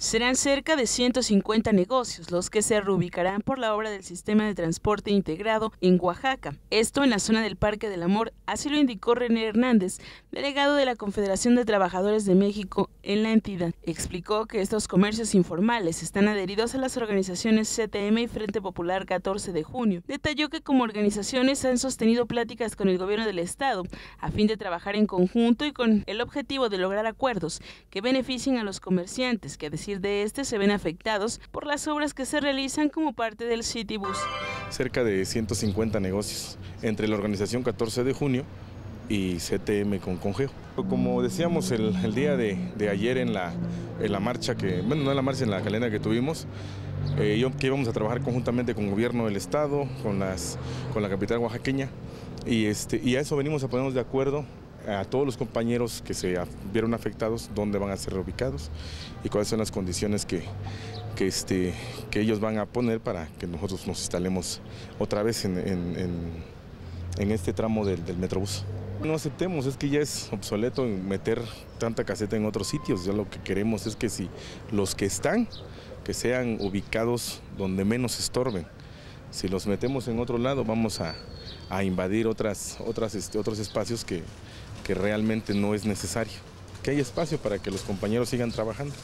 Serán cerca de 150 negocios los que se reubicarán por la obra del sistema de transporte integrado en Oaxaca. Esto en la zona del Parque del Amor, así lo indicó René Hernández, delegado de la Confederación de Trabajadores de México en la entidad. Explicó que estos comercios informales están adheridos a las organizaciones CTM y Frente Popular 14 de junio. Detalló que como organizaciones han sostenido pláticas con el gobierno del estado a fin de trabajar en conjunto y con el objetivo de lograr acuerdos que beneficien a los comerciantes que a decir de este se ven afectados por las obras que se realizan como parte del Citybus. Cerca de 150 negocios entre la organización 14 de junio y CTM con Congeo. Pues como decíamos el, día de, ayer en la, en la marcha, que, bueno, no en la marcha, en la calenda que tuvimos, eh, yo, que íbamos a trabajar conjuntamente con el gobierno del estado, con, las, con la capital oaxaqueña, y, este, y a eso venimos a ponernos de acuerdo a todos los compañeros que se vieron afectados, dónde van a ser reubicados y cuáles son las condiciones que, que, este, que ellos van a poner para que nosotros nos instalemos otra vez en, este tramo del, del Metrobús. No aceptemos, es que ya es obsoleto meter tanta caseta en otros sitios. Ya lo que queremos es que si los que están, que sean ubicados donde menos estorben. Si los metemos en otro lado, vamos a, invadir otras, otras, este, otros espacios que, que realmente no es necesario. Que hay espacio para que los compañeros sigan trabajando.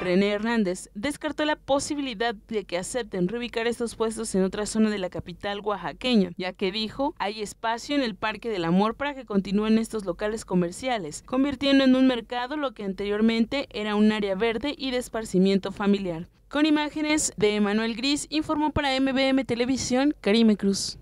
René Hernández descartó la posibilidad de que acepten reubicar estos puestos en otra zona de la capital oaxaqueña, ya que dijo hay espacio en el Parque del Amor para que continúen estos locales comerciales, convirtiendo en un mercado lo que anteriormente era un área verde y de esparcimiento familiar. Con imágenes de Emanuel Gris, informó para MBM Televisión Karime Cruz.